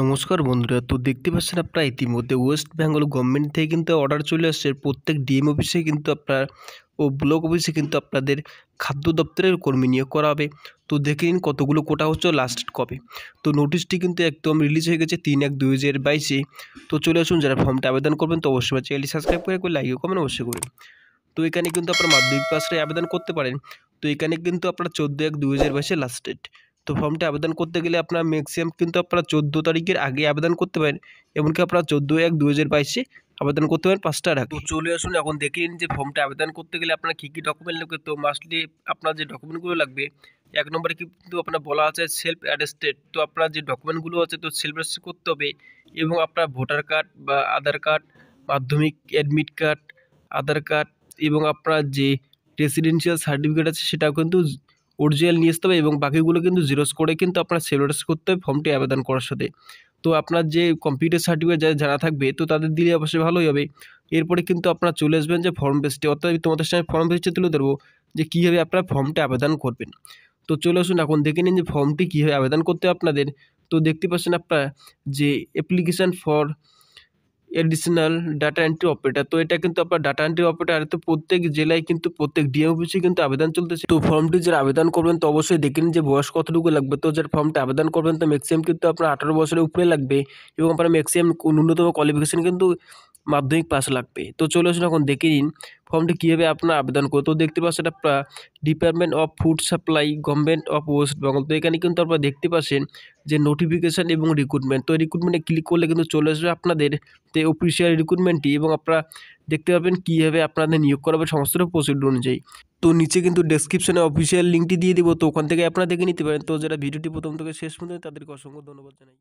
নমস্কার বন্ধুরা তো দেখতে পাচ্ছেন আপনারা ইতিমধ্যে ওয়েস্ট বেঙ্গল গভর্নমেন্ট থেকে কিন্তু অর্ডার চলে আসছে প্রত্যেক ডিএম অফিসে কিন্তু আপনার ও ব্লক অফিসে কিন্তু আপনাদের খাদ্য দপ্তরের কর্মী নিয়োগ করা হবে তো দেখে নিন কতগুলো কোটা হচ্ছে লাস্ট কবে তো নোটিশটি কিন্তু একদম রিলিজ হয়ে গেছে তিন এক দুই হাজার বাইশে তো চলে আসুন যারা ফর্মটা আবেদন করবেন তো অবশ্যই চ্যানেলটি সাবস্ক্রাইব করে লাইক কমেন অবশ্যই করুন তো এখানে কিন্তু আপনারা মাধ্যমিক পাশে আবেদন করতে পারেন তো এখানে কিন্তু আপনারা চোদ্দো এক দুই হাজার বাইশে লাস্ট ডেট তো ফর্মটা আবেদন করতে গেলে আপনার ম্যাক্সিমাম কিন্তু আপনারা চোদ্দো তারিখের আগে আবেদন করতে পারেন এমনকি আপনারা চোদ্দো এক দু হাজার বাইশে আবেদন করতে পারেন পাঁচটার আগে চলে আসুন এখন দেখে নিন যে ফর্মটা আবেদন করতে গেলে আপনার কী কী ডকুমেন্ট লাগবে তো মাস্টলি আপনার যে ডকুমেন্টগুলো লাগবে এক নম্বরে কিন্তু আপনার বলা আছে সেলফ অ্যাটেস্টেড তো আপনার যে ডকুমেন্টগুলো আছে তো সেলফ অ্যাটেস্ট করতে হবে এবং আপনার ভোটার কার্ড বা আধার কার্ড মাধ্যমিক অ্যাডমিট কার্ড আধার কার্ড এবং আপনার যে রেসিডেন্সিয়াল সার্টিফিকেট আছে সেটাও কিন্তু ওরিজিনাল নিয়ে আসতে হবে এবং বাকিগুলো কিন্তু জিরোস করে কিন্তু আপনার সেলোটাস করতে হবে ফর্মটি আবেদন করার সাথে তো আপনার যে কম্পিউটার সার্টিফিকেট যারা জানা থাকবে তো তাদের দিলে অবশ্যই ভালোই হবে এরপরে কিন্তু আপনারা চলে আসবেন যে ফর্ম পেজটি অর্থাৎ তোমাদের সামনে ফর্ম পেজটি তুলে ধরবো যে কীভাবে আপনারা ফর্মটি আবেদন করবেন তো চলে আসুন এখন দেখে নিন যে ফর্মটি কীভাবে আবেদন করতে আপনাদের তো দেখতে পাচ্ছেন আপনারা যে application for additional data entry operator তো এটা কিন্তু আপনার ডাটা এন্ট্রি অপারেটার তো প্রত্যেক জেলায় কিন্তু প্রত্যেক ডিএম অফিসে কিন্তু আবেদন চলতেছে তো ফর্মটি যারা আবেদন করবেন তো অবশ্যই দেখে যে বয়স কতটুকু লাগবে তো যারা ফর্মটা আবেদন করবেন তো ম্যাক্সিমাম কিন্তু আপনার আঠারো বছরের উপরে লাগবে এবং আপনার ম্যাক্সিমাম ন্যূনতম কোয়ালিফিকেশন কিন্তু মাধ্যমিক পাস লাগবে তো চলে আসুন এখন দেখে নিন ফর্মটি কীভাবে আপনার আবেদন করে তো দেখতে পাচ্ছেন আপনার department of food supply government of West Bengal তো এখানে কিন্তু আপনারা দেখতে পাচ্ছেন যে নোটিফিকেশান এবং রিক্রুটমেন্ট তো রিক্রুটমেন্টে ক্লিক করলে কিন্তু চলে আসবে আপনাদের যে অফিসিয়াল রিক্রুটমেন্টটি এবং আপনারা দেখতে পাবেন কীভাবে আপনাদের নিয়োগ করা হবে সমস্ত প্রসিডিউর অনুযায়ী তো নিচে কিন্তু ডেসক্রিপশানে অফিসিয়াল লিঙ্কটি দিয়ে দেবো তো ওখান থেকে আপনারা দেখে নিতে পারেন তো যারা ভিডিওটি প্রথম থেকে শেষ পর্যন্ত তাদেরকে অসংখ্য ধন্যবাদ জানাই